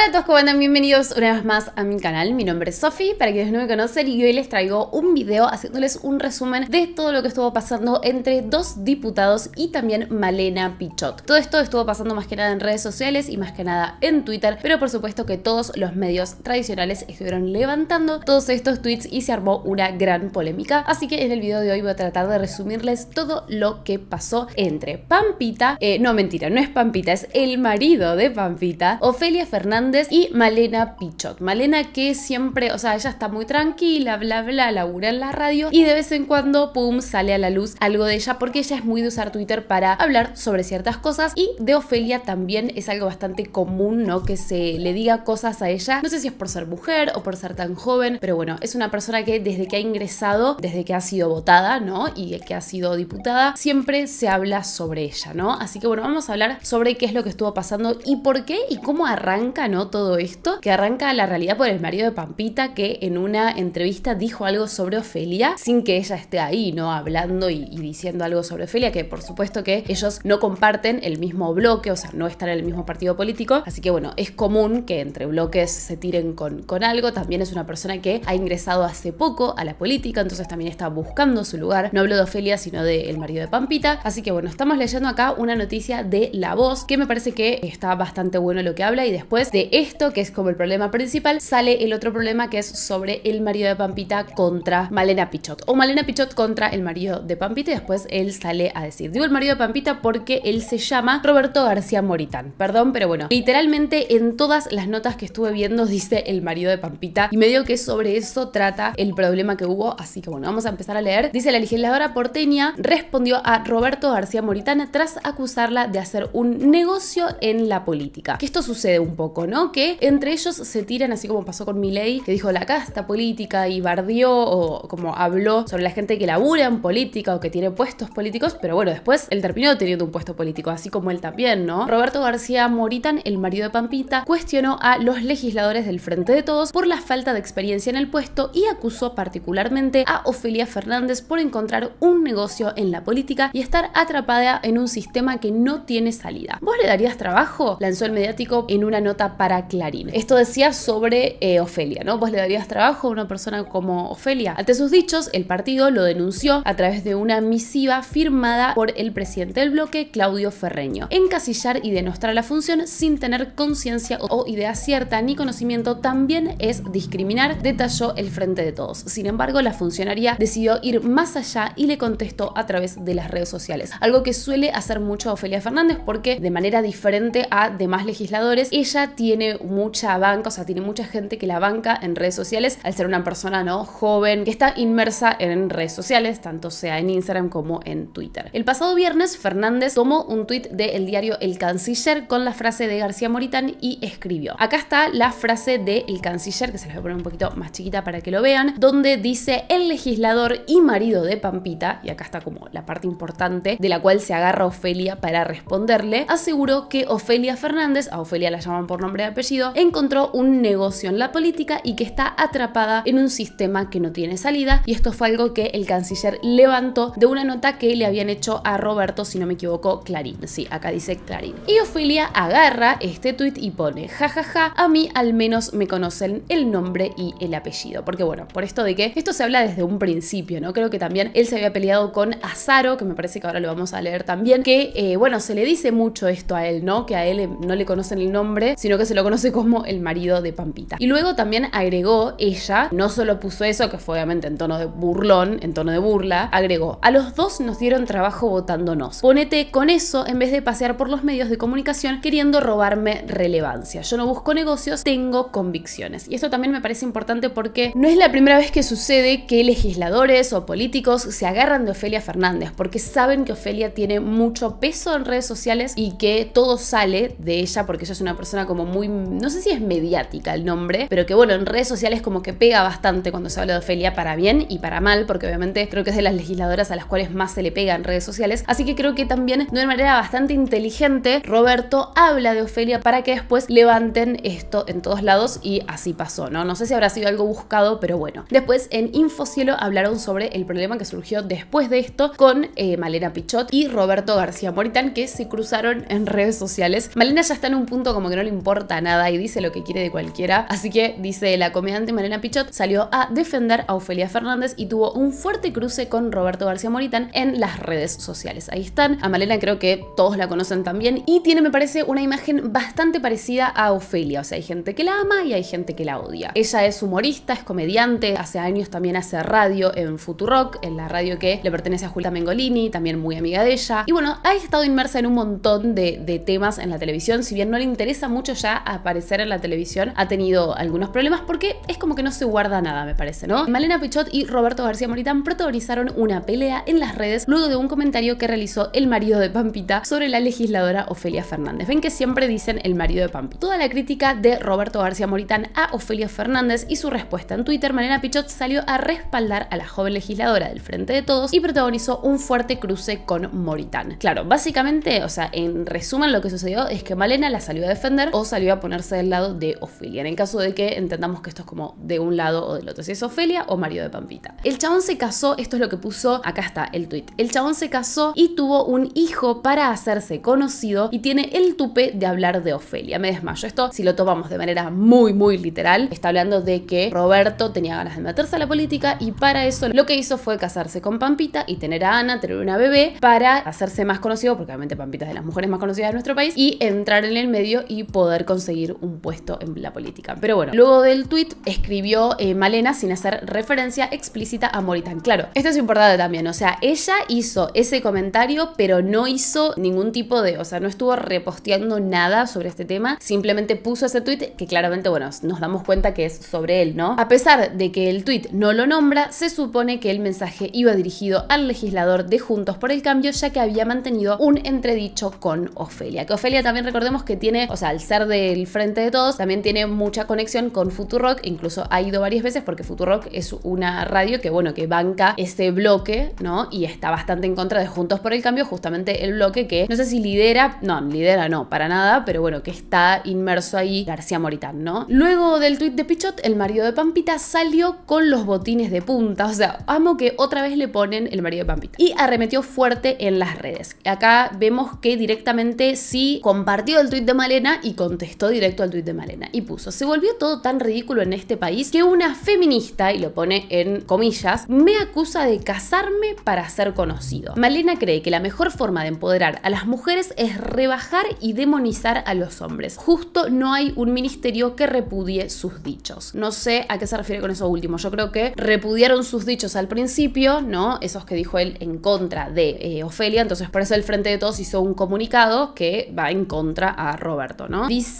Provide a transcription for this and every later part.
Hola a todos, ¿cómo andan? Bienvenidos una vez más a mi canal. Mi nombre es Sofi, para quienes no me conocen, y hoy les traigo un video haciéndoles un resumen de todo lo que estuvo pasando entre dos diputados y también Malena Pichot. Todo esto estuvo pasando más que nada en redes sociales y más que nada en Twitter, pero por supuesto que todos los medios tradicionales estuvieron levantando todos estos tweets y se armó una gran polémica. Así que en el video de hoy voy a tratar de resumirles todo lo que pasó entre Pampita, eh, no mentira, no es Pampita, es el marido de Pampita, Ofelia Fernández y Malena Pichot. Malena que siempre, o sea, ella está muy tranquila, bla, bla, labura en la radio y de vez en cuando, pum, sale a la luz algo de ella porque ella es muy de usar Twitter para hablar sobre ciertas cosas y de Ofelia también es algo bastante común, ¿no? Que se le diga cosas a ella. No sé si es por ser mujer o por ser tan joven, pero bueno, es una persona que desde que ha ingresado, desde que ha sido votada, ¿no? Y que ha sido diputada, siempre se habla sobre ella, ¿no? Así que bueno, vamos a hablar sobre qué es lo que estuvo pasando y por qué y cómo arranca, ¿no? Todo esto, que arranca la realidad por el marido de Pampita, que en una entrevista dijo algo sobre Ofelia sin que ella esté ahí, ¿no? Hablando y, diciendo algo sobre Ofelia, que por supuesto que ellos no comparten el mismo bloque, o sea, no están en el mismo partido político, así que bueno, es común que entre bloques se tiren con, algo, también es una persona que ha ingresado hace poco a la política, entonces también está buscando su lugar, no hablo de Ofelia, sino del el marido de Pampita, así que bueno, estamos leyendo acá una noticia de La Voz, que me parece que está bastante bueno lo que habla y después de esto, que es como el problema principal, sale el otro problema que es sobre el marido de Pampita contra Malena Pichot. O Malena Pichot contra el marido de Pampita y después él sale a decir. Digo el marido de Pampita porque él se llama Roberto García Moritán. Perdón, pero bueno, literalmente en todas las notas que estuve viendo dice el marido de Pampita y medio que sobre eso trata el problema que hubo. Así que bueno, vamos a empezar a leer. Dice la legisladora porteña respondió a Roberto García Moritán tras acusarla de hacer un negocio en la política. Que esto sucede un poco, que entre ellos se tiran, así como pasó con Milei, que dijo la casta política y bardió o como habló sobre la gente que labura en política o que tiene puestos políticos, pero bueno, después él terminó teniendo un puesto político, así como él también, ¿no? Roberto García Moritán el marido de Pampita, cuestionó a los legisladores del Frente de Todos por la falta de experiencia en el puesto y acusó particularmente a Ofelia Fernández por encontrar un negocio en la política y estar atrapada en un sistema que no tiene salida. ¿Vos le darías trabajo? Lanzó el mediático en una nota para Clarín. Esto decía sobre eh, Ofelia, ¿no? Vos le darías trabajo a una persona como Ofelia. Ante sus dichos, el partido lo denunció a través de una misiva firmada por el presidente del bloque, Claudio Ferreño. Encasillar y denostrar la función sin tener conciencia o idea cierta ni conocimiento también es discriminar, detalló el Frente de Todos. Sin embargo, la funcionaria decidió ir más allá y le contestó a través de las redes sociales, algo que suele hacer mucho Ofelia Fernández porque de manera diferente a demás legisladores, ella tiene tiene mucha banca, o sea, tiene mucha gente que la banca en redes sociales, al ser una persona no joven que está inmersa en redes sociales, tanto sea en Instagram como en Twitter. El pasado viernes, Fernández tomó un tuit del diario El Canciller con la frase de García Moritán y escribió. Acá está la frase de El Canciller, que se las voy a poner un poquito más chiquita para que lo vean, donde dice el legislador y marido de Pampita, y acá está como la parte importante de la cual se agarra Ofelia para responderle, aseguró que Ofelia Fernández, a Ofelia la llaman por nombre de apellido, encontró un negocio en la política y que está atrapada en un sistema que no tiene salida. Y esto fue algo que el canciller levantó de una nota que le habían hecho a Roberto, si no me equivoco, Clarín. Sí, acá dice Clarín. Y Ofelia agarra este tuit y pone, jajaja, ja, ja, a mí al menos me conocen el nombre y el apellido. Porque bueno, por esto de que esto se habla desde un principio, ¿no? Creo que también él se había peleado con Azaro, que me parece que ahora lo vamos a leer también, que eh, bueno, se le dice mucho esto a él, ¿no? Que a él eh, no le conocen el nombre, sino que se lo conoce como el marido de Pampita. Y luego también agregó ella, no solo puso eso, que fue obviamente en tono de burlón, en tono de burla, agregó, a los dos nos dieron trabajo votándonos. Ponete con eso en vez de pasear por los medios de comunicación queriendo robarme relevancia. Yo no busco negocios, tengo convicciones. Y esto también me parece importante porque no es la primera vez que sucede que legisladores o políticos se agarran de Ofelia Fernández, porque saben que Ofelia tiene mucho peso en redes sociales y que todo sale de ella porque ella es una persona como muy no sé si es mediática el nombre, pero que bueno, en redes sociales como que pega bastante cuando se habla de Ofelia para bien y para mal, porque obviamente creo que es de las legisladoras a las cuales más se le pega en redes sociales, así que creo que también de una manera bastante inteligente Roberto habla de Ofelia para que después levanten esto en todos lados y así pasó, ¿no? No sé si habrá sido algo buscado, pero bueno. Después en Infocielo hablaron sobre el problema que surgió después de esto con eh, Malena Pichot y Roberto García Moritán que se cruzaron en redes sociales. Malena ya está en un punto como que no le importa nada y dice lo que quiere de cualquiera. Así que dice la comediante Mariana Pichot salió a defender a Ofelia Fernández y tuvo un fuerte cruce con Roberto García Moritán en las redes sociales. Ahí están. A Malena creo que todos la conocen también y tiene, me parece, una imagen bastante parecida a Ofelia. O sea, hay gente que la ama y hay gente que la odia. Ella es humorista, es comediante, hace años también hace radio en Futurock, en la radio que le pertenece a Julia Mengolini, también muy amiga de ella. Y bueno, ha estado inmersa en un montón de temas en la televisión, si bien no le interesa mucho ya a aparecer en la televisión ha tenido algunos problemas porque es como que no se guarda nada, me parece, ¿no? Malena Pichot y Roberto García Moritán protagonizaron una pelea en las redes luego de un comentario que realizó el marido de Pampita sobre la legisladora Ofelia Fernández. Ven que siempre dicen el marido de Pampita. Toda la crítica de Roberto García Moritán a Ofelia Fernández y su respuesta en Twitter, Malena Pichot salió a respaldar a la joven legisladora del Frente de Todos y protagonizó un fuerte cruce con Moritán. Claro, básicamente, o sea, en resumen lo que sucedió es que Malena la salió a defender o sea, iba a ponerse del lado de Ofelia, en caso de que entendamos que esto es como de un lado o del otro, si es Ofelia o marido de Pampita. El chabón se casó, esto es lo que puso, acá está el tweet. El chabón se casó y tuvo un hijo para hacerse conocido y tiene el tupe de hablar de Ofelia. Me desmayo. Esto, si lo tomamos de manera muy, muy literal, está hablando de que Roberto tenía ganas de meterse a la política y para eso lo que hizo fue casarse con Pampita y tener a Ana, tener una bebé, para hacerse más conocido, porque obviamente Pampita es de las mujeres más conocidas de nuestro país, y entrar en el medio y poder conseguir un puesto en la política. Pero bueno, luego del tweet escribió eh, Malena sin hacer referencia explícita a Moritán. Claro, esto es importante también, o sea, ella hizo ese comentario, pero no hizo ningún tipo de, o sea, no estuvo reposteando nada sobre este tema, simplemente puso ese tweet que claramente, bueno, nos damos cuenta que es sobre él, ¿no? A pesar de que el tweet no lo nombra, se supone que el mensaje iba dirigido al legislador de Juntos por el Cambio, ya que había mantenido un entredicho con Ofelia. Que Ofelia también recordemos que tiene, o sea, al ser de el Frente de Todos también tiene mucha conexión con Futurock, incluso ha ido varias veces porque Futurock es una radio que, bueno, que banca este bloque, ¿no? Y está bastante en contra de Juntos por el Cambio, justamente el bloque que, no sé si lidera, no, lidera no, para nada, pero bueno, que está inmerso ahí García Moritán, ¿no? Luego del tuit de Pichot, el marido de Pampita salió con los botines de punta, o sea, amo que otra vez le ponen el marido de Pampita. Y arremetió fuerte en las redes. Acá vemos que directamente sí compartió el tuit de Malena y contestó Estoy directo al tuit de Malena y puso, se volvió todo tan ridículo en este país que una feminista, y lo pone en comillas, me acusa de casarme para ser conocido. Malena cree que la mejor forma de empoderar a las mujeres es rebajar y demonizar a los hombres. Justo no hay un ministerio que repudie sus dichos. No sé a qué se refiere con eso último. Yo creo que repudiaron sus dichos al principio, ¿no? Esos que dijo él en contra de eh, Ofelia. Entonces por eso el Frente de Todos hizo un comunicado que va en contra a Roberto, ¿no? Dice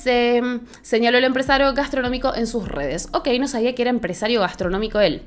señaló el empresario gastronómico en sus redes. Ok, no sabía que era empresario gastronómico él.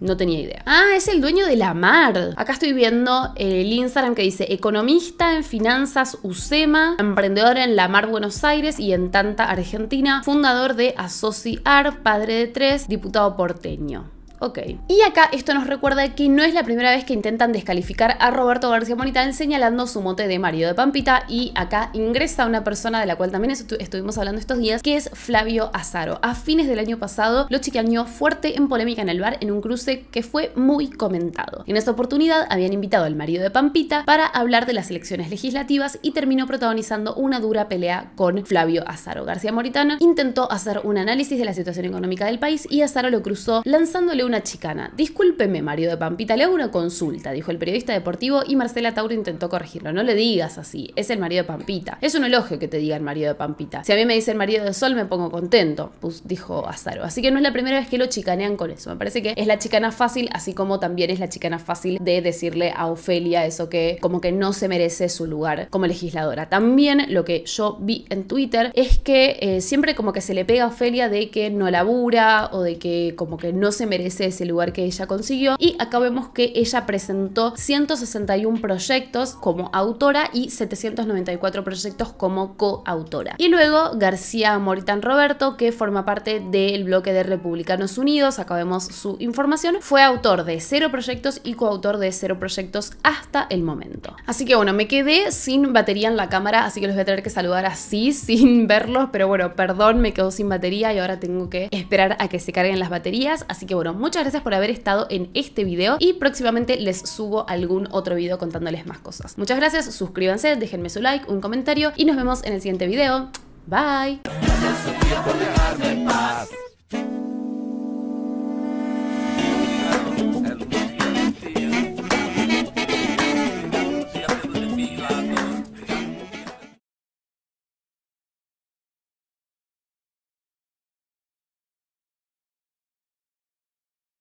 No tenía idea. Ah, es el dueño de la mar. Acá estoy viendo el Instagram que dice economista en finanzas USEMA, emprendedor en la mar Buenos Aires y en Tanta Argentina, fundador de Asociar, padre de tres, diputado porteño. Ok. Y acá esto nos recuerda que no es la primera vez que intentan descalificar a Roberto García Moritán señalando su mote de marido de Pampita y acá ingresa una persona de la cual también estuvimos hablando estos días, que es Flavio Azaro. A fines del año pasado lo chiquiñó fuerte en polémica en el bar en un cruce que fue muy comentado. En esta oportunidad habían invitado al marido de Pampita para hablar de las elecciones legislativas y terminó protagonizando una dura pelea con Flavio Azaro. García Moritano intentó hacer un análisis de la situación económica del país y Azaro lo cruzó lanzándole una chicana. Discúlpeme, Mario de Pampita, le hago una consulta, dijo el periodista deportivo y Marcela Tauro intentó corregirlo. No le digas así, es el marido de Pampita. Es un elogio que te diga el marido de Pampita. Si a mí me dice el marido de Sol, me pongo contento, pues dijo Azaro. Así que no es la primera vez que lo chicanean con eso. Me parece que es la chicana fácil, así como también es la chicana fácil de decirle a Ofelia eso que como que no se merece su lugar como legisladora. También lo que yo vi en Twitter es que eh, siempre como que se le pega a Ofelia de que no labura o de que como que no se merece ese lugar que ella consiguió. Y acá vemos que ella presentó 161 proyectos como autora y 794 proyectos como coautora. Y luego García Moritán Roberto, que forma parte del bloque de Republicanos Unidos, acá vemos su información, fue autor de cero proyectos y coautor de cero proyectos hasta el momento. Así que bueno, me quedé sin batería en la cámara, así que los voy a tener que saludar así, sin verlos, pero bueno, perdón, me quedo sin batería y ahora tengo que esperar a que se carguen las baterías, así que bueno, Muchas gracias por haber estado en este video y próximamente les subo algún otro video contándoles más cosas. Muchas gracias, suscríbanse, déjenme su like, un comentario y nos vemos en el siguiente video. Bye.